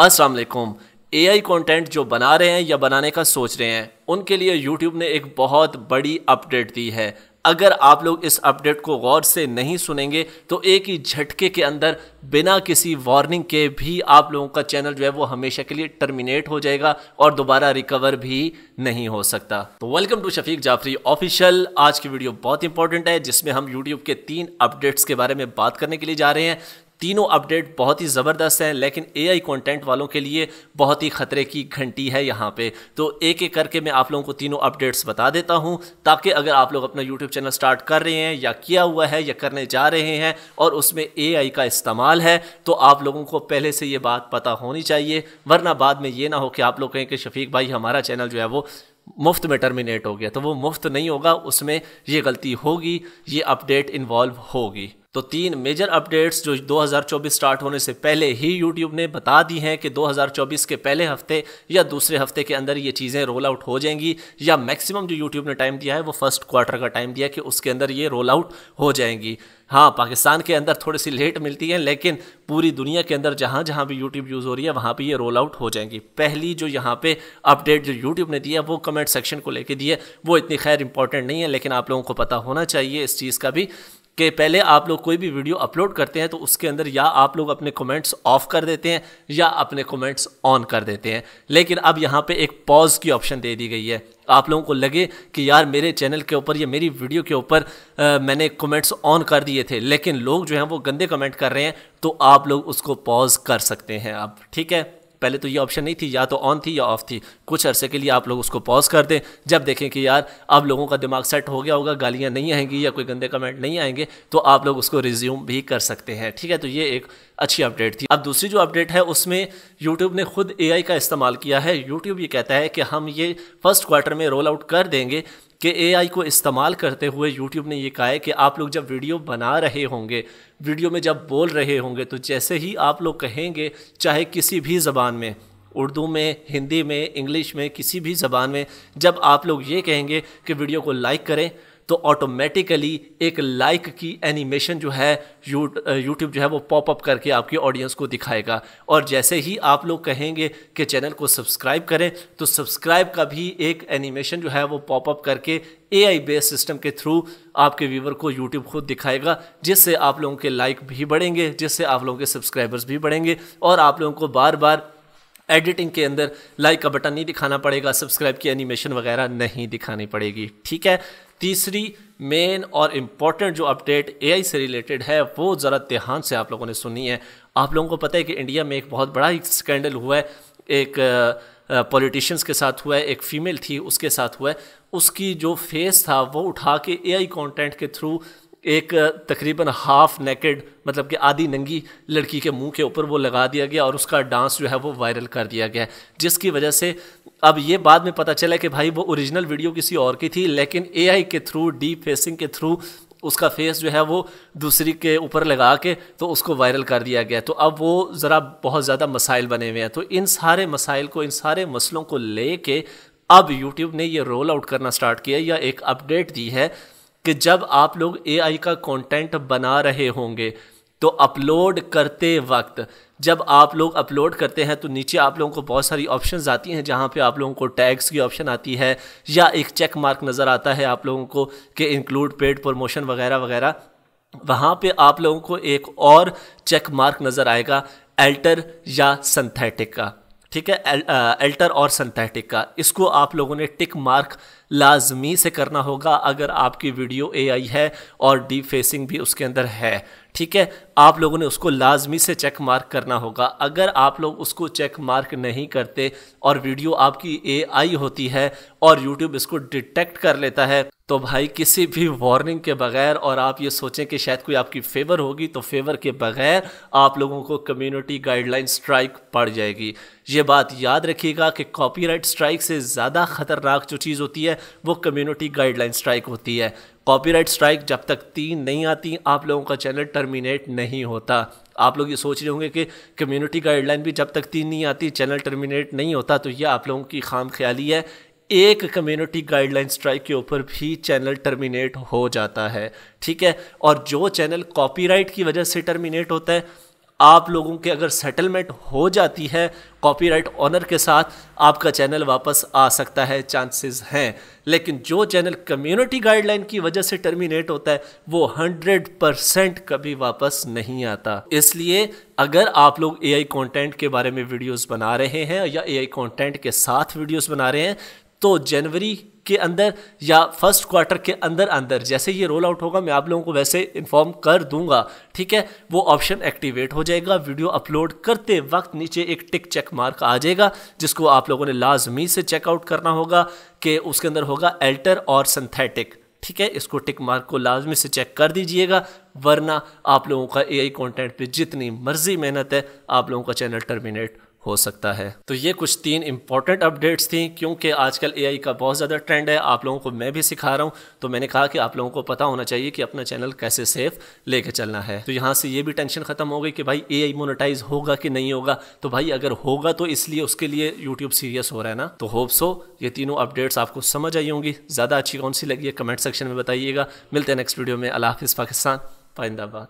अस्सलाम वालेकुम AI content जो बना रहे हैं या बनाने का सोच रहे हैं उनके लिए यूट्यूब ने एक बहुत बड़ी अपडेट दी है अगर आप लोग इस अपडेट को गौर से नहीं सुनेंगे तो एक ही झटके के अंदर बिना किसी वार्निंग के भी आप लोगों का चैनल जो है वो हमेशा के लिए टर्मिनेट हो जाएगा और दोबारा रिकवर भी नहीं हो सकता तो welcome to Shafiq Jafri official आज की वीडियो बहुत इंपॉर्टेंट है जिसमें हम यूट्यूब के तीन अपडेट्स के बारे में बात करने के लिए जा रहे हैं तीनों अपडेट बहुत ही ज़बरदस्त हैं लेकिन आई कॉन्टेंट वालों के लिए बहुत ही ख़तरे की घंटी है यहाँ पे तो एक एक करके मैं आप लोगों को तीनों अपडेट्स बता देता हूँ ताकि अगर आप लोग अपना यूट्यूब चैनल स्टार्ट कर रहे हैं या किया हुआ है या करने जा रहे हैं और उसमें ए का इस्तेमाल है तो आप लोगों को पहले से ये बात पता होनी चाहिए वरना बाद में ये ना हो कि आप लोग कहें कि शफीक भाई हमारा चैनल जो है वो मुफ्त में टर्मिनेट हो गया तो वो मुफ्त नहीं होगा उसमें ये गलती होगी ये अपडेट इन्वॉल्व होगी तो तीन मेजर अपडेट्स जो 2024 स्टार्ट होने से पहले ही YouTube ने बता दी हैं कि 2024 के पहले हफ्ते या दूसरे हफ्ते के अंदर ये चीज़ें रोल आउट हो जाएंगी या मैक्सिमम जो YouTube ने टाइम दिया है वो फर्स्ट क्वार्टर का टाइम दिया कि उसके अंदर ये रोल आउट हो जाएंगी हाँ पाकिस्तान के अंदर थोड़ी सी लेट मिलती है लेकिन पूरी दुनिया के अंदर जहाँ जहाँ भी यूट्यूब यूज़ हो रही है वहाँ पे ये रोल आउट हो जाएंगी पहली जो यहाँ पे अपडेट जो यूट्यूब ने दी है वो कमेंट सेक्शन को लेके दी है वो इतनी खैर इंपॉर्टेंट नहीं है लेकिन आप लोगों को पता होना चाहिए इस चीज़ का भी कि पहले आप लोग कोई भी वीडियो अपलोड करते हैं तो उसके अंदर या आप लोग अपने कमेंट्स ऑफ कर देते हैं या अपने कमेंट्स ऑन कर देते हैं लेकिन अब यहाँ पे एक पॉज की ऑप्शन दे दी गई है आप लोगों को लगे कि यार मेरे चैनल के ऊपर या मेरी वीडियो के ऊपर मैंने कमेंट्स ऑन कर दिए थे लेकिन लोग जो हैं वो गंदे कमेंट कर रहे हैं तो आप लोग उसको पॉज कर सकते हैं अब ठीक है पहले तो ये ऑप्शन नहीं थी या तो ऑन थी या ऑफ थी कुछ अरसे के लिए आप लोग उसको पॉज कर दें जब देखें कि यार अब लोगों का दिमाग सेट हो गया होगा गालियाँ नहीं आएंगी या कोई गंदे कमेंट नहीं आएंगे तो आप लोग उसको रिज्यूम भी कर सकते हैं ठीक है तो ये एक अच्छी अपडेट थी अब दूसरी जो अपडेट है उसमें यूट्यूब ने खुद ए का इस्तेमाल किया है यूट्यूब ये कहता है कि हम ये फर्स्ट क्वार्टर में रोल आउट कर देंगे कि एआई को इस्तेमाल करते हुए यूट्यूब ने ये कहा है कि आप लोग जब वीडियो बना रहे होंगे वीडियो में जब बोल रहे होंगे तो जैसे ही आप लोग कहेंगे चाहे किसी भी ज़बान में उर्दू में हिंदी में इंग्लिश में किसी भी ज़बान में जब आप लोग ये कहेंगे कि वीडियो को लाइक करें तो ऑटोमेटिकली एक लाइक की एनिमेशन जो है यूट्यूब जो है वो पॉपअप करके आपकी ऑडियंस को दिखाएगा और जैसे ही आप लोग कहेंगे कि चैनल को सब्सक्राइब करें तो सब्सक्राइब का भी एक एनिमेशन जो है वो पॉपअप करके ए आई बेस सिस्टम के थ्रू आपके व्यूवर को यूट्यूब खुद दिखाएगा जिससे आप लोगों के लाइक भी बढ़ेंगे जिससे आप लोगों के सब्सक्राइबर्स भी बढ़ेंगे और आप लोगों को बार बार एडिटिंग के अंदर लाइक का बटन नहीं दिखाना पड़ेगा सब्सक्राइब की एनिमेशन वगैरह नहीं दिखानी पड़ेगी ठीक है तीसरी मेन और इम्पॉर्टेंट जो अपडेट एआई से रिलेटेड है वो ज़रा ध्यान से आप लोगों ने सुनी है आप लोगों को पता है कि इंडिया में एक बहुत बड़ा ही स्कैंडल हुआ है एक पॉलिटिशियंस के साथ हुआ है एक फ़ीमेल थी उसके साथ हुआ है उसकी जो फेस था वो उठा के एआई कंटेंट के थ्रू एक तकरीबन हाफ नेकेड मतलब कि आधी नंगी लड़की के मुंह के ऊपर वो लगा दिया गया और उसका डांस जो है वो वायरल कर दिया गया जिसकी वजह से अब ये बाद में पता चला कि भाई वो ओरिजिनल वीडियो किसी और की थी लेकिन एआई के थ्रू डीप फेसिंग के थ्रू उसका फेस जो है वो दूसरी के ऊपर लगा के तो उसको वायरल कर दिया गया तो अब वो ज़रा बहुत ज़्यादा मसाइल बने हुए हैं तो इन सारे मसाइल को इन सारे मसलों को ले अब यूट्यूब ने ये रोल आउट करना स्टार्ट किया या एक अपडेट दी है कि जब आप लोग एआई का कंटेंट बना रहे होंगे तो अपलोड करते वक्त जब आप लोग अपलोड करते हैं तो नीचे आप लोगों को बहुत सारी ऑप्शन आती हैं जहाँ पे आप लोगों को टैग्स की ऑप्शन आती है या एक चेक मार्क नज़र आता है आप लोगों को कि इंक्लूड पेड प्रमोशन वगैरह वगैरह वहाँ पे आप लोगों को एक और चेक मार्क नज़र आएगा एल्टर या सिंथेटिक का ठीक है एल्टर और सिंथेटिक का इसको आप लोगों ने टिक मार्क लाजमी से करना होगा अगर आपकी वीडियो एआई है और डी फेसिंग भी उसके अंदर है ठीक है आप लोगों ने उसको लाजमी से चेक मार्क करना होगा अगर आप लोग उसको चेक मार्क नहीं करते और वीडियो आपकी एआई होती है और यूट्यूब इसको डिटेक्ट कर लेता है तो भाई किसी भी वार्निंग के बगैर और आप ये सोचें कि शायद कोई आपकी फेवर होगी तो फेवर के बगैर आप लोगों को कम्युनिटी गाइडलाइन स्ट्राइक पड़ जाएगी ये बात याद रखिएगा कि कॉपीराइट स्ट्राइक से ज़्यादा ख़तरनाक जो चीज़ होती है वो कम्युनिटी गाइडलाइन स्ट्राइक होती है कॉपीराइट स्ट्राइक जब तक तीन नहीं आती आप लोगों का चैनल टर्मिनेट नहीं होता आप लोग ये सोच रहे होंगे कि कम्युनिटी गाइडलाइन भी जब तक तीन नहीं आती चैनल टर्मिनेट नहीं होता तो यह आप लोगों की खाम ख्याली है एक कम्युनिटी गाइडलाइन स्ट्राइक के ऊपर भी चैनल टर्मिनेट हो जाता है ठीक है और जो चैनल कॉपीराइट की वजह से टर्मिनेट होता है आप लोगों के अगर सेटलमेंट हो जाती है कॉपीराइट ऑनर के साथ आपका चैनल वापस आ सकता है चांसेस हैं लेकिन जो चैनल कम्युनिटी गाइडलाइन की वजह से टर्मिनेट होता है वो 100 परसेंट कभी वापस नहीं आता इसलिए अगर आप लोग ए आई कॉन्टेंट के बारे में वीडियोस बना रहे हैं या ए आई कॉन्टेंट के साथ वीडियोस बना रहे हैं तो जनवरी के अंदर या फर्स्ट क्वार्टर के अंदर अंदर जैसे ये रोल आउट होगा मैं आप लोगों को वैसे इन्फॉर्म कर दूंगा ठीक है वो ऑप्शन एक्टिवेट हो जाएगा वीडियो अपलोड करते वक्त नीचे एक टिक चेक मार्क आ जाएगा जिसको आप लोगों ने लाजमी से चेकआउट करना होगा कि उसके अंदर होगा एल्टर और सिंथेटिक ठीक है इसको टिक मार्क को लाजमी से चेक कर दीजिएगा वरना आप लोगों का आई कॉन्टेंट पे जितनी मर्जी मेहनत है आप लोगों का चैनल टर्मिनेट हो सकता है तो ये कुछ तीन इंपॉर्टेंट अपडेट्स थी क्योंकि आजकल ए का बहुत ज़्यादा ट्रेंड है आप लोगों को मैं भी सिखा रहा हूँ तो मैंने कहा कि आप लोगों को पता होना चाहिए कि अपना चैनल कैसे सेफ लेके चलना है तो यहाँ से ये भी टेंशन खत्म हो गई कि भाई ए मोनेटाइज होगा कि नहीं होगा तो भाई अगर होगा तो इसलिए उसके लिए यूट्यूब सीरियस हो रहा है ना तो होप सो ये तीनों अपडेट्स आपको समझ आई होंगी ज़्यादा अच्छी कौन सी लगी है कमेंट सेक्शन में बताइएगा मिलते हैं नेक्स्ट वीडियो में अल्लाह हाफिज़ पाकिस्तान पाइंदाबाद